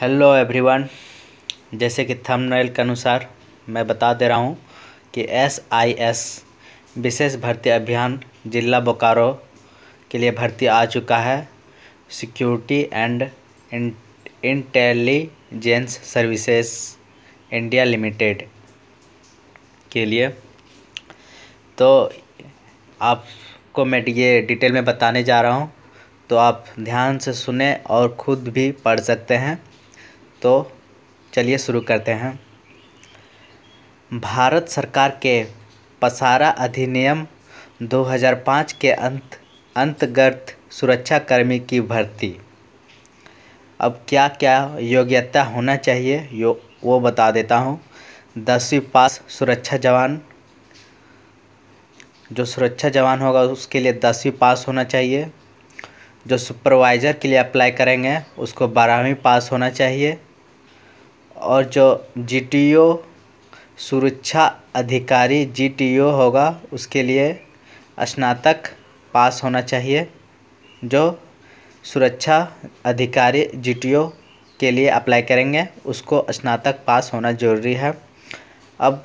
hello everyone जैसे कि thumbnail के अनुसार मैं बता दे रहा हूँ कि एस आई एस विशेष भर्ती अभियान जिला बोकारो के लिए भर्ती आ चुका है security and intelligence services India limited के लिए तो आपको मैं ये डिटेल में बताने जा रहा हूँ तो आप ध्यान से सुने और ख़ुद भी पढ़ सकते हैं तो चलिए शुरू करते हैं भारत सरकार के पसारा अधिनियम 2005 के अंत अंतर्गत सुरक्षाकर्मी की भर्ती अब क्या क्या योग्यता होना चाहिए यो वो बता देता हूँ दसवीं पास सुरक्षा जवान जो सुरक्षा जवान होगा उसके लिए दसवीं पास होना चाहिए जो सुपरवाइज़र के लिए अप्लाई करेंगे उसको बारहवीं पास होना चाहिए और जो जी टी ओ सुरक्षा अधिकारी जी टी ओ होगा उसके लिए स्नातक पास होना चाहिए जो सुरक्षा अधिकारी जी टी ओ के लिए अप्लाई करेंगे उसको स्नातक पास होना ज़रूरी है अब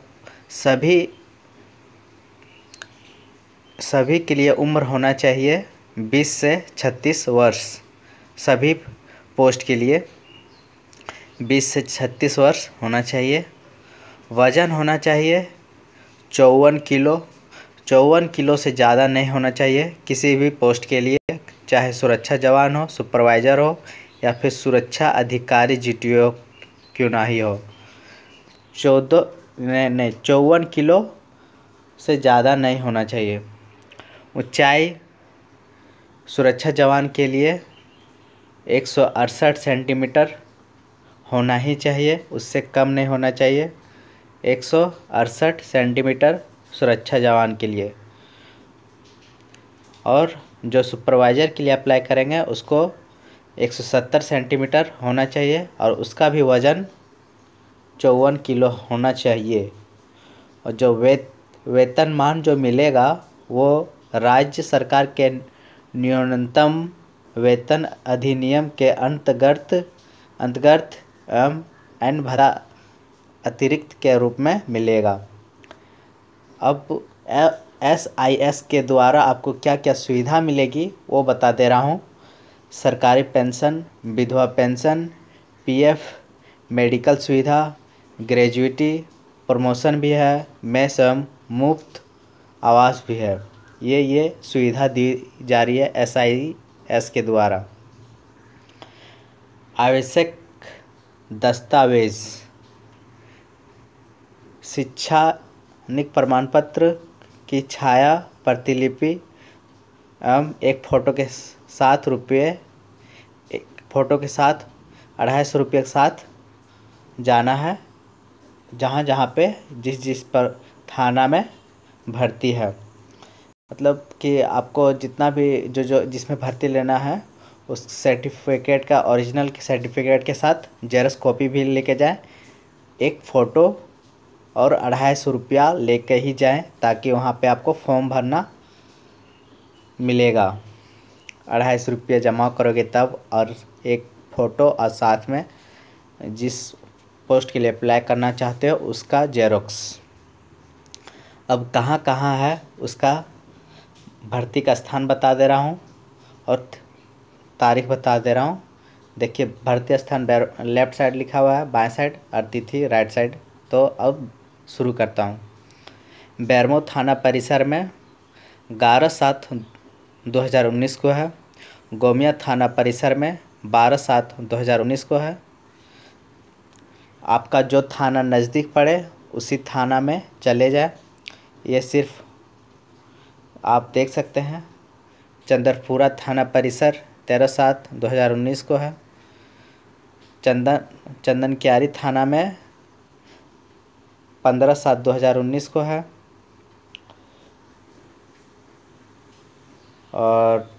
सभी सभी के लिए उम्र होना चाहिए 20 से 36 वर्ष सभी पोस्ट के लिए बीस से छत्तीस वर्ष होना चाहिए वज़न होना चाहिए चौवन किलो चौवन किलो से ज़्यादा नहीं होना चाहिए किसी भी पोस्ट के लिए चाहे सुरक्षा जवान हो सुपरवाइज़र हो या फिर सुरक्षा अधिकारी जी क्यों ना ही हो चौदह नहीं नहीं चौवन किलो से ज़्यादा नहीं होना चाहिए ऊंचाई सुरक्षा जवान के लिए एक सौ अड़सठ सेंटीमीटर होना ही चाहिए उससे कम नहीं होना चाहिए एक सौ अड़सठ सेंटीमीटर सुरक्षा जवान के लिए और जो सुपरवाइज़र के लिए अप्लाई करेंगे उसको 170 सेंटीमीटर होना चाहिए और उसका भी वज़न चौवन किलो होना चाहिए और जो वे वेतनमान जो मिलेगा वो राज्य सरकार के न्यूनतम वेतन अधिनियम के अंतर्गत अंतर्गत एवं एन भरा अतिरिक्त के रूप में मिलेगा अब एस आई एस के द्वारा आपको क्या क्या सुविधा मिलेगी वो बता दे रहा हूँ सरकारी पेंशन विधवा पेंशन पीएफ मेडिकल सुविधा ग्रेजुएटी प्रमोशन भी है मैं एवं मुफ्त आवास भी है ये ये सुविधा दी जा रही है एस आई एस के द्वारा आवश्यक दस्तावेज़ निक प्रमाण पत्र की छाया प्रतिलिपि एवं एक फ़ोटो के साथ रुपये एक फ़ोटो के साथ अढ़ाई सौ रुपये के साथ जाना है जहाँ जहाँ पे जिस जिस पर थाना में भर्ती है मतलब कि आपको जितना भी जो जो जिसमें भर्ती लेना है उस सर्टिफिकेट का ओरिजिनल सर्टिफिकेट के साथ जेरस कॉपी भी लेके जाएं एक फ़ोटो और अढ़ाई सौ रुपया ले ही जाएं ताकि वहाँ पे आपको फॉर्म भरना मिलेगा अढ़ाई सौ रुपया जमा करोगे तब और एक फ़ोटो और साथ में जिस पोस्ट के लिए अप्लाई करना चाहते हो उसका जेरोक्स अब कहाँ कहाँ है उसका भर्ती का स्थान बता दे रहा हूँ और तारीख बता दे रहा हूँ देखिए भारतीय स्थान लेफ्ट साइड लिखा हुआ है बाएं साइड और तिथि राइट साइड तो अब शुरू करता हूँ बैरमो थाना परिसर में ग्यारह सात 2019 को है गोमिया थाना परिसर में बारह सात 2019 को है आपका जो थाना नज़दीक पड़े उसी थाना में चले जाए ये सिर्फ आप देख सकते हैं चंद्रपुरा थाना परिसर तेरह सात दो हज़ार उन्नीस को है चंदन चंदन क्यारी थाना में पंद्रह सात दो हज़ार उन्नीस को है और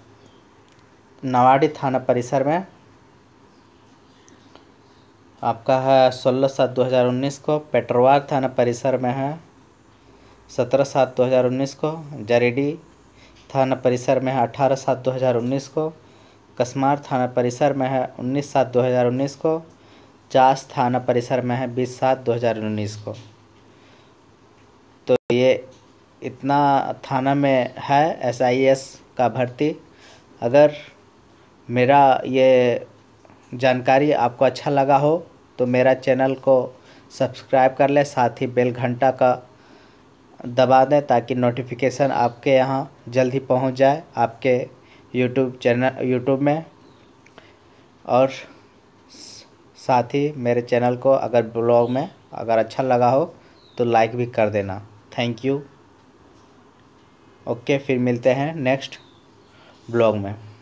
नवाड़ी थाना परिसर में आपका है सोलह सात दो हज़ार उन्नीस को पेट्रोवार थाना परिसर में है सत्रह सात दो हज़ार उन्नीस को जरेडी थाना परिसर में है अठारह सात दो हज़ार उन्नीस को कस्मार थाना परिसर में है उन्नीस सात दो हज़ार उन्नीस को चास थाना परिसर में है बीस सात दो हज़ार उन्नीस को तो ये इतना थाना में है एसआईएस का भर्ती अगर मेरा ये जानकारी आपको अच्छा लगा हो तो मेरा चैनल को सब्सक्राइब कर लें साथ ही बेल घंटा का दबा दें ताकि नोटिफिकेशन आपके यहाँ जल्द ही पहुँच जाए आपके यूट्यूब चैनल यूट्यूब में और साथ ही मेरे चैनल को अगर ब्लॉग में अगर अच्छा लगा हो तो लाइक भी कर देना थैंक यू ओके फिर मिलते हैं नेक्स्ट ब्लॉग में